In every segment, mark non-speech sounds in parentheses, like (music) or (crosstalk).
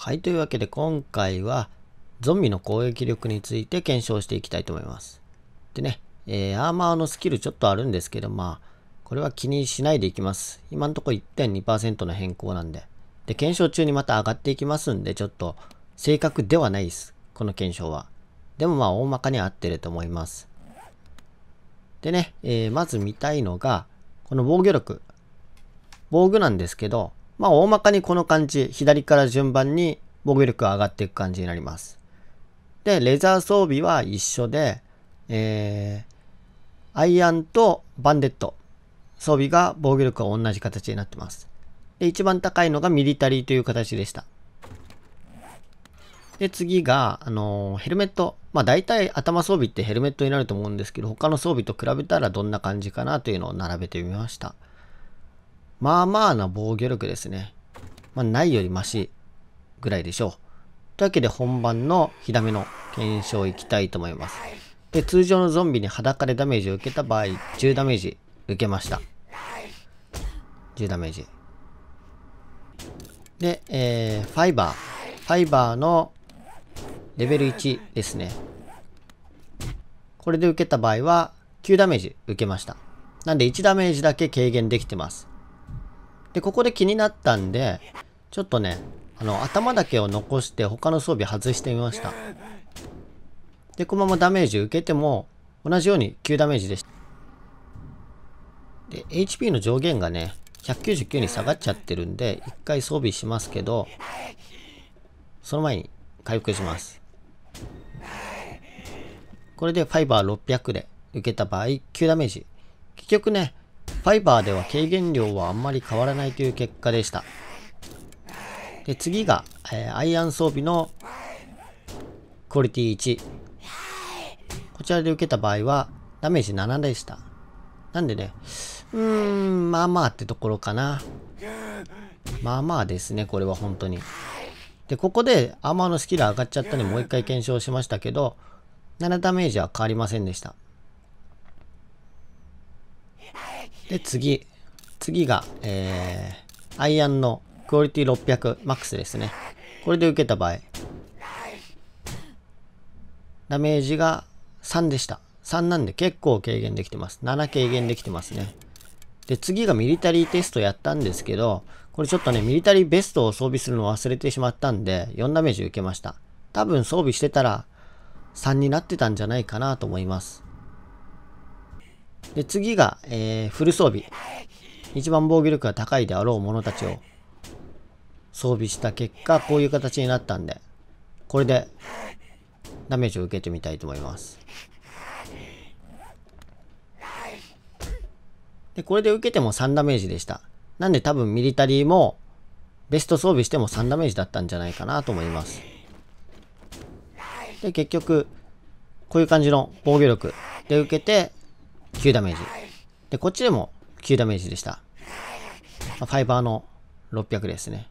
はい、というわけで今回はゾンビの攻撃力について検証していきたいと思います。でね、えー、アーマーのスキルちょっとあるんですけど、まあ、これは気にしないでいきます。今んとこ1.2%の変更なんで。で、検証中にまた上がっていきますんで、ちょっと正確ではないです。この検証は。でもまあ、大まかに合ってると思います。でね、えー、まず見たいのが、この防御力。防御なんですけど、まあ大まかにこの感じ、左から順番に防御力が上がっていく感じになります。で、レザー装備は一緒で、えー、アイアンとバンデット、装備が防御力は同じ形になってます。で、一番高いのがミリタリーという形でした。で、次が、あのー、ヘルメット。まあ、大体頭装備ってヘルメットになると思うんですけど、他の装備と比べたらどんな感じかなというのを並べてみました。まあまあな防御力ですね。まあ、ないよりマシぐらいでしょう。というわけで本番のヒダメの検証いきたいと思います。で、通常のゾンビに裸でダメージを受けた場合、10ダメージ受けました。10ダメージ。で、えー、ファイバー。ファイバーのレベル1ですね。これで受けた場合は、9ダメージ受けました。なんで1ダメージだけ軽減できてます。で、ここで気になったんで、ちょっとね、あの、頭だけを残して他の装備外してみました。で、このままダメージ受けても、同じように9ダメージでした。で、HP の上限がね、199に下がっちゃってるんで、一回装備しますけど、その前に回復します。これでファイバー600で受けた場合、9ダメージ。結局ね、ファイバーでは軽減量はあんまり変わらないという結果でした。で、次が、えー、アイアン装備のクオリティ1。こちらで受けた場合は、ダメージ7でした。なんでね、うーん、まあまあってところかな。まあまあですね、これは本当に。で、ここでアーマーのスキル上がっちゃったので、もう一回検証しましたけど、7ダメージは変わりませんでした。で、次。次が、えー、アイアンのクオリティ600マックスですね。これで受けた場合、ダメージが3でした。3なんで結構軽減できてます。7軽減できてますね。で、次がミリタリーテストやったんですけど、これちょっとね、ミリタリーベストを装備するのを忘れてしまったんで、4ダメージ受けました。多分装備してたら3になってたんじゃないかなと思います。で、次が、えー、フル装備。一番防御力が高いであろう者たちを装備した結果、こういう形になったんで、これでダメージを受けてみたいと思います。で、これで受けても3ダメージでした。なんで多分ミリタリーもベスト装備しても3ダメージだったんじゃないかなと思います。で、結局、こういう感じの防御力で受けて、9ダメージ。で、こっちでも9ダメージでした。ファイバーの600ですね。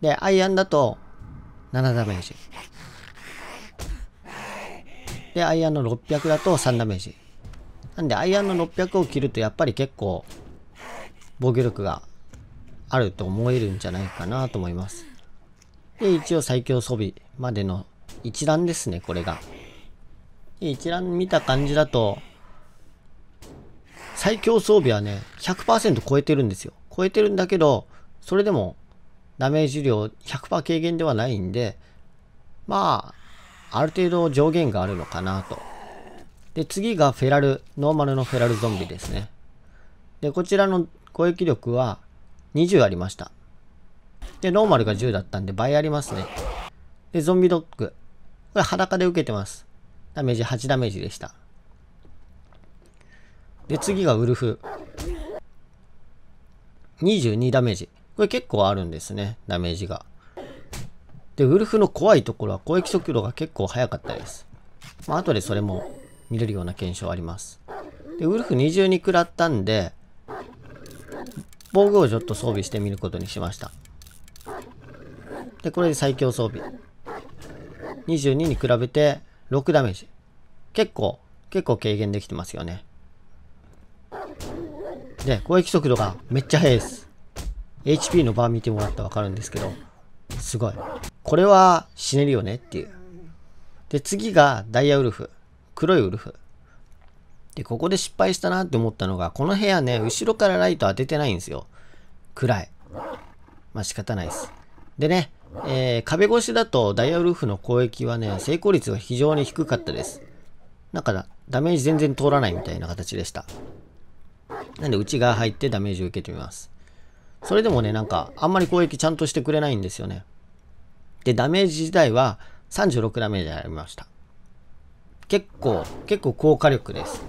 で、アイアンだと7ダメージ。で、アイアンの600だと3ダメージ。なんで、アイアンの600を切ると、やっぱり結構、防御力があると思えるんじゃないかなと思います。で、一応最強装備までの一覧ですね、これが。一覧見た感じだと、最強装備はね、100%超えてるんですよ。超えてるんだけど、それでもダメージ量100%軽減ではないんで、まあ、ある程度上限があるのかなと。で、次がフェラル、ノーマルのフェラルゾンビですね。で、こちらの攻撃力は20ありました。で、ノーマルが10だったんで倍ありますね。で、ゾンビドッグ。これ裸で受けてます。ダメージ8ダメージでした。で、次がウルフ。22ダメージ。これ結構あるんですね、ダメージが。で、ウルフの怖いところは攻撃速度が結構速かったです。まあ、後でそれも見れるような検証あります。で、ウルフ20に食らったんで、防具をちょっと装備してみることにしました。で、これで最強装備。22に比べて6ダメージ。結構、結構軽減できてますよね。で、攻撃速度がめっちゃ速いです。HP のバー見てもらったら分かるんですけど、すごい。これは死ねるよねっていう。で、次がダイヤウルフ。黒いウルフ。で、ここで失敗したなって思ったのが、この部屋ね、後ろからライト当ててないんですよ。暗い。まあ仕方ないです。でね、えー、壁越しだとダイヤウルフの攻撃はね、成功率が非常に低かったです。だから、ダメージ全然通らないみたいな形でした。なんで内側入ってダメージを受けてみます。それでもね、なんか、あんまり攻撃ちゃんとしてくれないんですよね。で、ダメージ自体は36ダメージありました。結構、結構高火力です。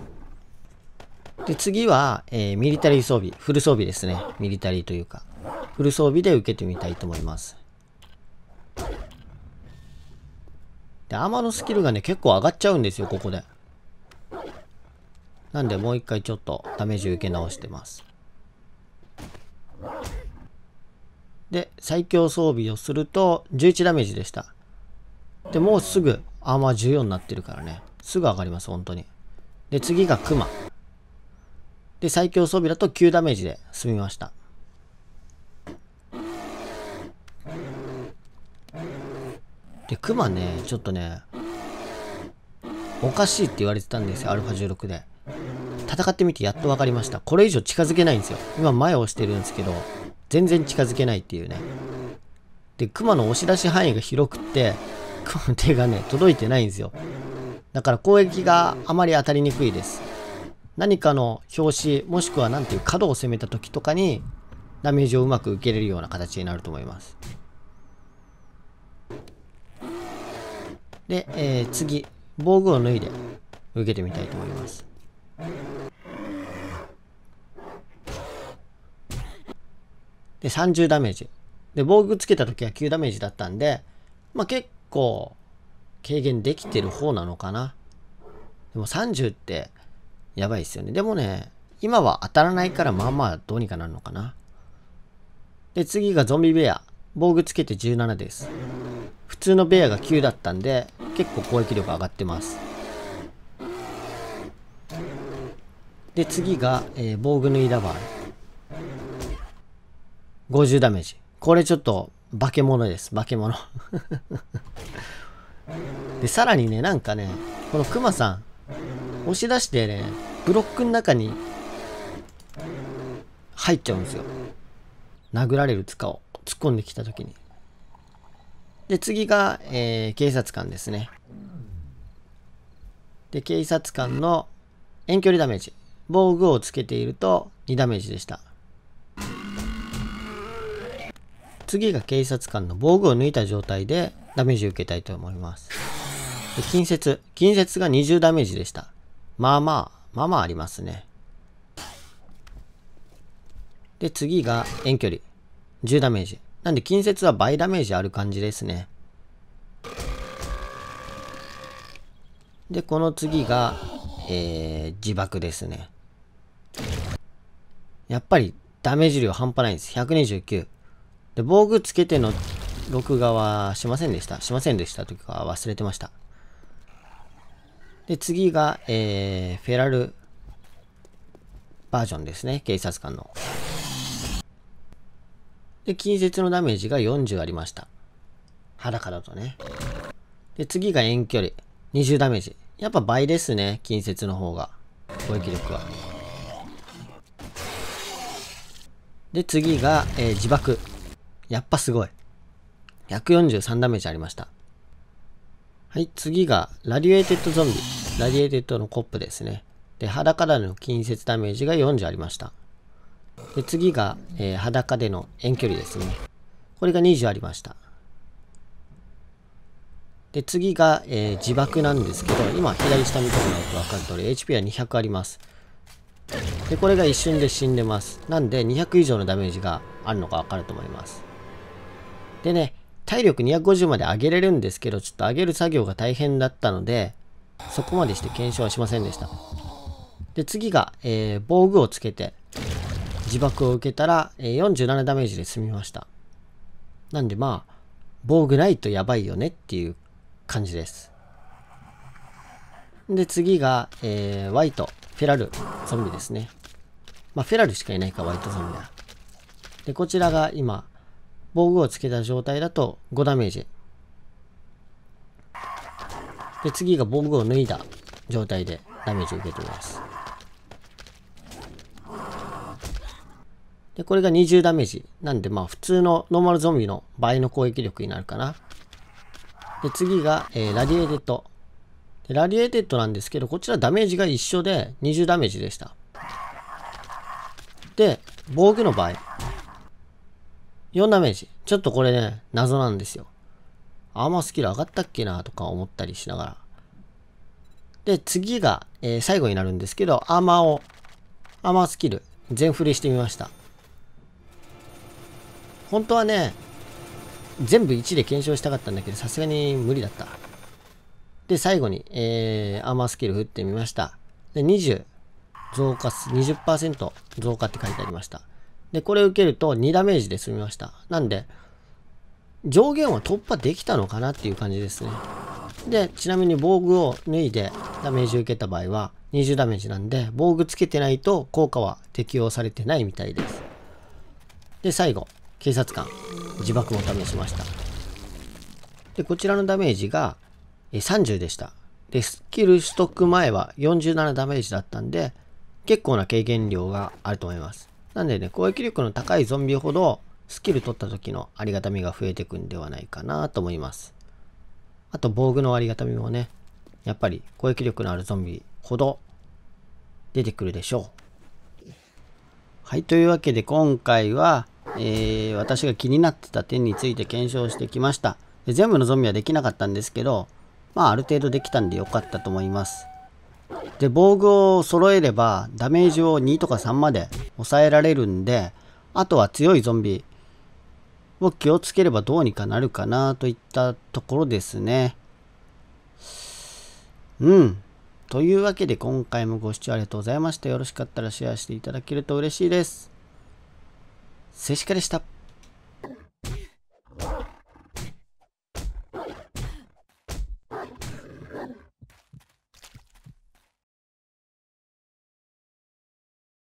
で、次は、えー、ミリタリー装備、フル装備ですね。ミリタリーというか、フル装備で受けてみたいと思います。で、アーマーのスキルがね、結構上がっちゃうんですよ、ここで。なんでもう一回ちょっとダメージ受け直してます。で、最強装備をすると11ダメージでした。で、もうすぐアーマー14になってるからね。すぐ上がります、本当に。で、次がクマ。で、最強装備だと9ダメージで済みました。で、クマね、ちょっとね、おかしいって言われてたんですよ、アルファ16で。戦ってみてやっと分かりました。これ以上近づけないんですよ。今前を押してるんですけど、全然近づけないっていうね。で、熊の押し出し範囲が広くって、マの手がね、届いてないんですよ。だから攻撃があまり当たりにくいです。何かの拍子、もしくは何ていう角を攻めた時とかに、ダメージをうまく受けれるような形になると思います。で、えー、次、防具を脱いで受けてみたいと思います。で、30ダメージ。で、防具つけた時は9ダメージだったんで、まあ結構軽減できてる方なのかな。でも30ってやばいっすよね。でもね、今は当たらないからまあまあどうにかなるのかな。で、次がゾンビベア。防具つけて17です。普通のベアが9だったんで、結構攻撃力上がってます。で次が、えー、防具縫いダバー50ダメージこれちょっと化け物です化け物 (laughs) でさらにねなんかねこのクマさん押し出してねブロックの中に入っちゃうんですよ殴られる塚を突っ込んできた時にで次が、えー、警察官ですねで警察官の遠距離ダメージ防具をつけていると2ダメージでした。次が警察官の防具を抜いた状態でダメージを受けたいと思います。で近接。近接が20ダメージでした。まあまあ、まあまあありますね。で、次が遠距離。10ダメージ。なんで近接は倍ダメージある感じですね。で、この次が、えー、自爆ですね。やっぱりダメージ量半端ないんです。129。で、防具つけての録画はしませんでした。しませんでしたというか忘れてました。で、次が、えー、フェラルバージョンですね。警察官の。で、近接のダメージが40ありました。裸だとね。で、次が遠距離。20ダメージ。やっぱ倍ですね。近接の方が。攻撃力は。で、次が、えー、自爆。やっぱすごい。143ダメージありました。はい、次が、ラディエイテッドゾンビ。ラディエイテッドのコップですね。で、裸での近接ダメージが40ありました。で、次が、えー、裸での遠距離ですね。これが20ありました。で、次が、えー、自爆なんですけど、今左下見てもらうとわかる通り、HP は200あります。で、これが一瞬で死んでます。なんで、200以上のダメージがあるのかわかると思います。でね、体力250まで上げれるんですけど、ちょっと上げる作業が大変だったので、そこまでして検証はしませんでした。で、次が、えー、防具をつけて、自爆を受けたら、えー、47ダメージで済みました。なんでまあ、防具ないとやばいよねっていう感じです。で、次が、えー、ワイト、フェラル、ゾンビですね。まあ、フェラルしかいないか、ワイトゾンでは。で、こちらが今、防具をつけた状態だと5ダメージ。で、次が防具を脱いだ状態でダメージを受けています。で、これが20ダメージ。なんで、まあ、普通のノーマルゾンビの倍の攻撃力になるかな。で、次が、えー、ラディエイテッド。ラディエイテッドなんですけど、こちらダメージが一緒で20ダメージでした。で、防御の場合、4ダメージ。ちょっとこれね、謎なんですよ。アーマースキル上がったっけなとか思ったりしながら。で、次が、えー、最後になるんですけど、アーマーを、アーマースキル、全振りしてみました。本当はね、全部1で検証したかったんだけど、さすがに無理だった。で、最後に、えー、アーマースキル振ってみました。で、20。増加数20%増加って書いてありました。で、これ受けると2ダメージで済みました。なんで、上限は突破できたのかなっていう感じですね。で、ちなみに防具を脱いでダメージを受けた場合は20ダメージなんで、防具つけてないと効果は適用されてないみたいです。で、最後、警察官、自爆も試しました。で、こちらのダメージが30でした。で、スキル取得前は47ダメージだったんで、結構な経験量があると思います。なんでね、攻撃力の高いゾンビほどスキル取った時のありがたみが増えてくんではないかなと思います。あと防具のありがたみもね、やっぱり攻撃力のあるゾンビほど出てくるでしょう。はい、というわけで今回は、えー、私が気になってた点について検証してきました。で全部のゾンビはできなかったんですけど、まあある程度できたんでよかったと思います。で、防具を揃えればダメージを2とか3まで抑えられるんで、あとは強いゾンビを気をつければどうにかなるかなといったところですね。うん。というわけで今回もご視聴ありがとうございました。よろしかったらシェアしていただけると嬉しいです。せしかでした。